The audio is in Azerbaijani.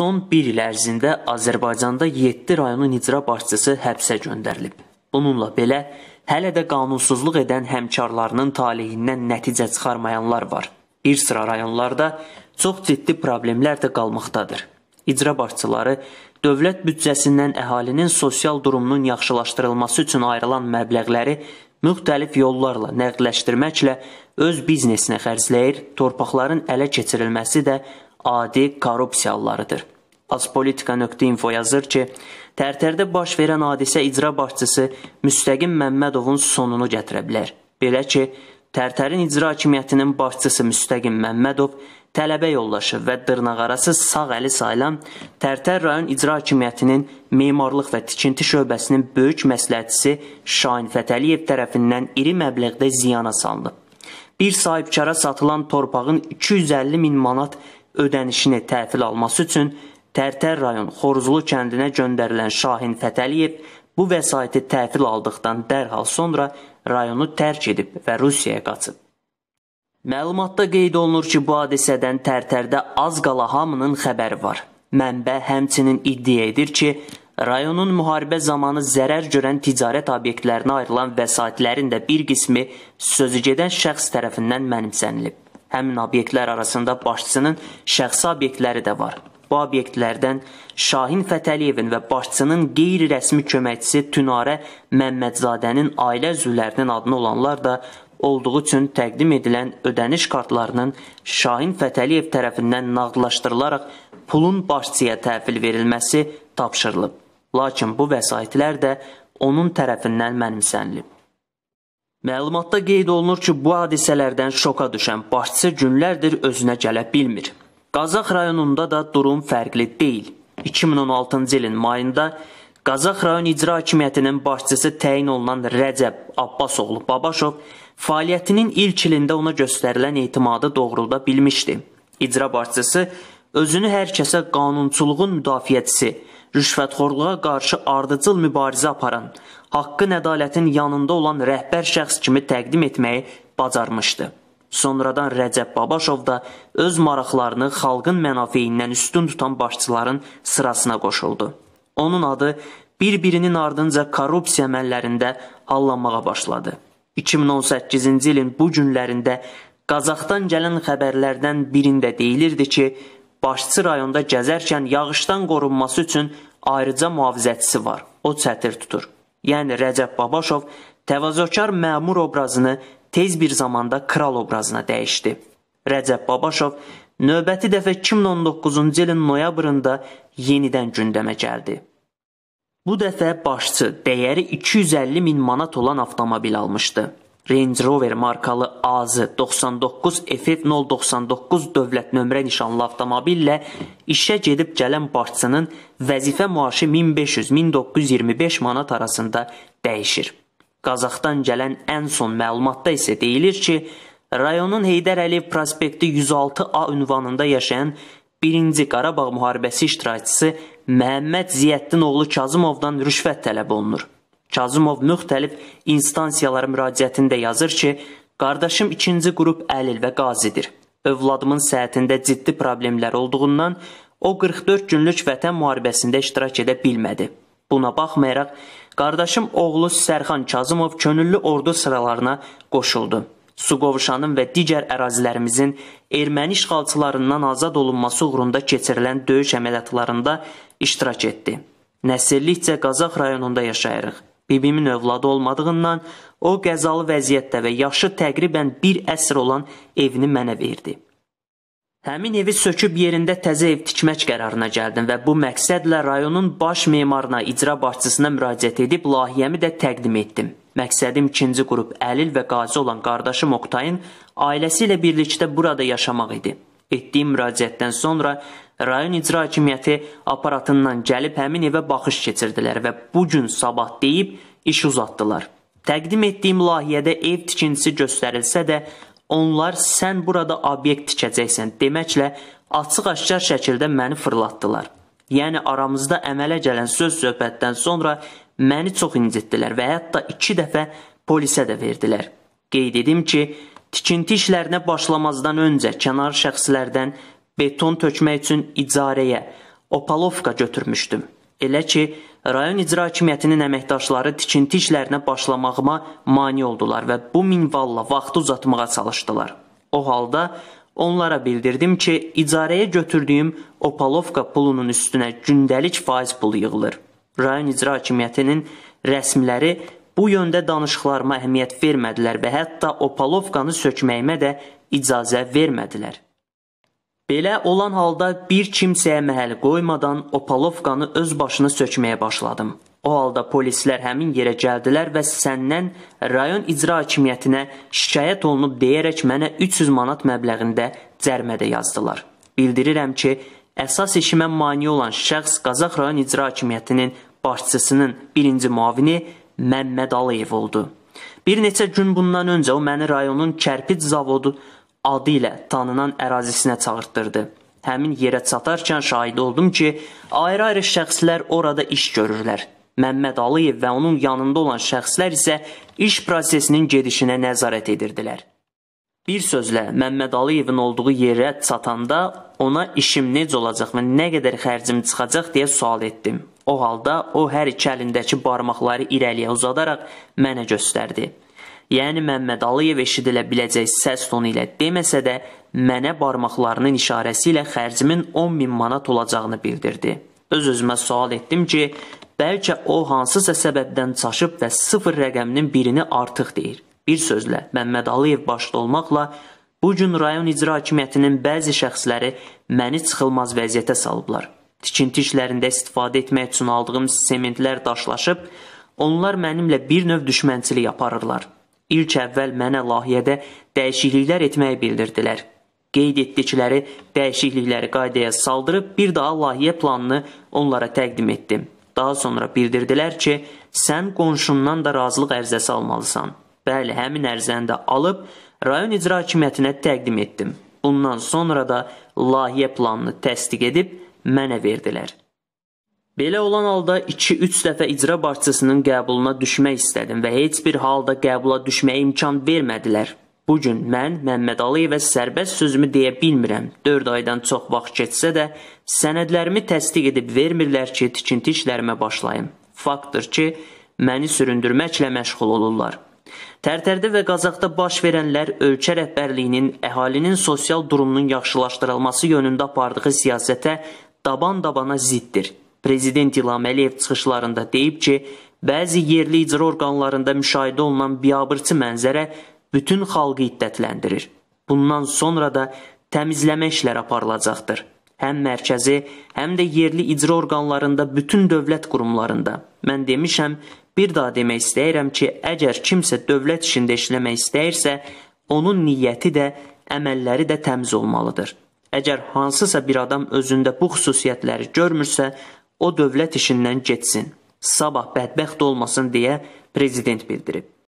Son bir il ərzində Azərbaycanda 7 rayonun icra başçısı həbsə göndərilib. Bununla belə, hələ də qanunsuzluq edən həmkarlarının taleyindən nəticə çıxarmayanlar var. Bir sıra rayonlarda çox ciddi problemlər də qalmaqdadır. İcra başçıları dövlət büdcəsindən əhalinin sosial durumunun yaxşılaşdırılması üçün ayrılan məbləğləri müxtəlif yollarla nəqdləşdirməklə öz biznesinə xərcləyir, torpaqların ələ keçirilməsi də adi korrupsiyalılarıdır. Azpolitika.info yazır ki, Tərtərdə baş verən hadisə icra başçısı Müstəqim Məmmədovun sonunu gətirə bilər. Belə ki, Tərtərin icra hakimiyyətinin başçısı Müstəqim Məmmədov tələbə yollaşı və dırnaqarası sağ əli sayılan Tərtər rayon icra hakimiyyətinin memarlıq və tikinti şöbəsinin böyük məsləhətçisi Şahin Fətəliyev tərəfindən iri məbləğdə ziyana salınıb. Bir sahibkara satılan torpağın 250 min manat ödənişini təhvil alması üçün Tərtər rayon Xoruzlu kəndinə göndərilən Şahin Fətəliyev bu vəsaiti təhvil aldıqdan dərhal sonra rayonu tərk edib və Rusiyaya qaçıb. Məlumatda qeyd olunur ki, bu hadisədən Tərtərdə az qala hamının xəbəri var. Mənbə həmçinin iddia edir ki, rayonun müharibə zamanı zərər görən ticarət obyektlərinə ayrılan vəsaitlərin də bir qismi sözügedən şəxs tərəfindən mənimsənilib həmin obyektlər arasında başçının şəxsi obyektləri də var. Bu obyektlərdən Şahin Fətəliyevin və başçının qeyri-rəsmi köməkçisi Tünarə Məmmədzadənin ailə üzvlərinin adına olanlar da olduğu üçün təqdim edilən ödəniş kartlarının Şahin Fətəliyev tərəfindən nağdlaşdırılaraq pulun başçıya təhvil verilməsi tapşırılıb. Lakin bu vəsaitlər də onun tərəfindən mənimsənilib. Məlumatda qeyd olunur ki, bu hadisələrdən şoka düşən başçı günlərdir özünə gələ bilmir. Qazax rayonunda da durum fərqli deyil. 2016-cı ilin mayında Qazax rayon icra hakimiyyətinin başçısı təyin olunan Rəcəb Abbasoğlu Babaşov fəaliyyətinin ilk ilində ona göstərilən etimadı doğrulda bilmişdi. İcra başçısı özünü hər kəsə qanunçuluğun müdafiəçisi, rüşvətxorluğa qarşı ardıcıl mübarizə aparan, haqqın ədalətin yanında olan rəhbər şəxs kimi təqdim etməyi bacarmışdı. Sonradan Rəcəb Babaşov da öz maraqlarını xalqın mənafeləyindən üstün tutan başçıların sırasına qoşuldu. Onun adı bir-birinin ardınca korrupsiya əməllərində hallanmağa başladı. 2018-ci ilin bu günlərində Qazaxdan gələn xəbərlərdən birində deyilirdi ki, başçı rayonda gəzərkən yağışdan qorunması üçün ayrıca mühafizəçisi var. O çətir tutur yəni Rəcəb Babaşov təvazökar məmur obrazını tez bir zamanda kral obrazına dəyişdi. Rəcəb Babaşov növbəti dəfə 2019-cu ilin noyabrında yenidən gündəmə gəldi. Bu dəfə başçı dəyəri 250 min manat olan avtomobil almışdı. Range Rover markalı AZ 99 FF 099 dövlət nömrə nişanlı avtomobillə işə gedib gələn başçının vəzifə maaşı 1500-1925 manat arasında dəyişir. Qazaxdan gələn ən son məlumatda isə deyilir ki, rayonun Heydər Əliyev prospekti 106A ünvanında yaşayan 1-ci Qarabağ müharibəsi iştirakçısı Məhəmməd Ziyəddin oğlu Kazımovdan rüşvət tələb olunur. Kazımov müxtəlif instansiyalara müraciətində yazır ki, qardaşım ikinci qrup əlil və qazidir. Övladımın səhhətində ciddi problemlər olduğundan o 44 günlük vətən müharibəsində iştirak edə bilmədi. Buna baxmayaraq, qardaşım oğlu Sərxan Kazımov könüllü ordu sıralarına qoşuldu. Suqovuşanın və digər ərazilərimizin erməni işğalçılarından azad olunması uğrunda keçirilən döyüş əməliyyatlarında iştirak etdi. Nəsirlikcə Qazax rayonunda yaşayırıq. Bibimin övladı olmadığından o qəzalı vəziyyətdə və yaşı təqribən 1 əsr olan evini mənə verdi. Həmin evi söküb yerində təzə ev tikmək qərarına gəldim və bu məqsədlə rayonun baş memarına, icra başçısına müraciət edib layihəmi də təqdim etdim. Məqsədim ikinci qrup əlil və qazi olan qardaşım Oqtayın ailəsi ilə birlikdə burada yaşamaq idi. Etdiyim müraciətdən sonra rayon icra hakimiyyəti aparatından gəlib həmin evə baxış keçirdilər və bu gün sabah deyib iş uzatdılar. Təqdim etdiyim layihədə ev tikintisi göstərilsə də, onlar sən burada obyekt tikəcəksən deməklə açıq-aşkar şəkildə məni fırlatdılar. Yəni aramızda əmələ gələn söz-söhbətdən sonra məni çox incitdilər və hətta 2 dəfə polisə də verdilər. Qeyd edim ki, tikinti işlərinə başlamazdan öncə kənar şəxslərdən beton tökmək üçün icarəyə opalovka götürmüşdüm. Elə ki, Rayon icra hakimiyyətinin əməkdaşları tikinti işlərinə başlamağıma mane oldular və bu minvalla vaxtı uzatmağa çalışdılar. O halda onlara bildirdim ki, icarəyə götürdüyüm opalovka pulunun üstünə gündəlik faiz pulu yığılır. Rayon icra hakimiyyətinin rəsmiləri bu yöndə danışıqlarıma əhəmiyyət vermədilər və hətta opalovkanı sökməyimə də icazə vermədilər. Belə olan halda bir kimsəyə məhəl qoymadan Opalovkanı öz başına sökməyə başladım. O halda polislər həmin yerə gəldilər və səndən rayon icra hakimiyyətinə şikayət olunub deyərək mənə 300 manat məbləğində cərmədə yazdılar. Bildirirəm ki, əsas işimə mane olan şəxs Qazax rayon icra hakimiyyətinin başçısının birinci muavini Məmməd Aliyev oldu. Bir neçə gün bundan öncə o məni rayonun kərpic zavodu adı ilə tanınan ərazisinə çağırtdırdı. Həmin yerə çatarkən şahid oldum ki, ayrı-ayrı şəxslər orada iş görürlər. Məmməd Aliyev və onun yanında olan şəxslər isə iş prosesinin gedişinə nəzarət edirdilər. Bir sözlə, Məmməd Aliyevin olduğu yerə çatanda ona işim necə olacaq və nə qədər xərcim çıxacaq deyə sual etdim. O halda o hər iki əlindəki barmaqları irəliyə uzadaraq mənə göstərdi. Yəni Məmmədəliyev eşidilə biləcək səs tonu ilə deməsə də, mənə barmaqlarının işarəsi ilə xərcimin 10 min manat olacağını bildirdi. Öz-özümə sual etdim ki, bəlkə o hansısa səbəbdən çaşıb və sıfır rəqəminin birini artıq deyir. Bir sözlə, Məmmədəliyev başda olmaqla bu gün rayon icra hakimiyyətinin bəzi şəxsləri məni çıxılmaz vəziyyətə salıblar. Tikinti işlərində istifadə etmək üçün aldığım sementlər daşlaşıb, onlar mənimlə bir növ düşmənçilik aparırlar. İlk əvvəl mənə layihədə dəyişikliklər etməyi bildirdilər. Qeyd etdikləri dəyişiklikləri qaydaya saldırıb bir daha layihə planını onlara təqdim etdim. Daha sonra bildirdilər ki, sən qonşundan da razılıq ərizəsi almalısan. Bəli, həmin ərizəni də alıb rayon icra hakimiyyətinə təqdim etdim. Bundan sonra da layihə planını təsdiq edib mənə verdilər. Belə olan halda 2-3 dəfə icra başçısının qəbuluna düşmək istədim və heç bir halda qəbula düşməyə imkan vermədilər. Bu gün mən Məmməd Aliyevə sərbəst sözümü deyə bilmirəm. 4 aydan çox vaxt keçsə də sənədlərimi təsdiq edib vermirlər ki, tikinti işlərimə başlayım. Faktdır ki, məni süründürməklə məşğul olurlar. Tərtərdə və Qazaxda baş verənlər ölkə rəhbərliyinin əhalinin sosial durumunun yaxşılaşdırılması yönündə apardığı siyasətə daban-dabana ziddir. Prezident İlham Əliyev çıxışlarında deyib ki, bəzi yerli icra orqanlarında müşahidə olunan biabırçı mənzərə bütün xalqı iddətləndirir. Bundan sonra da təmizləmə işləri aparılacaqdır. Həm mərkəzi, həm də yerli icra orqanlarında bütün dövlət qurumlarında. Mən demişəm, bir daha demək istəyirəm ki, əgər kimsə dövlət işində işləmək istəyirsə, onun niyyəti də, əməlləri də təmiz olmalıdır. Əgər hansısa bir adam özündə bu xüsusiyyətləri görmürsə, o dövlət işindən getsin, sabah bədbəxt olmasın deyə prezident bildirib.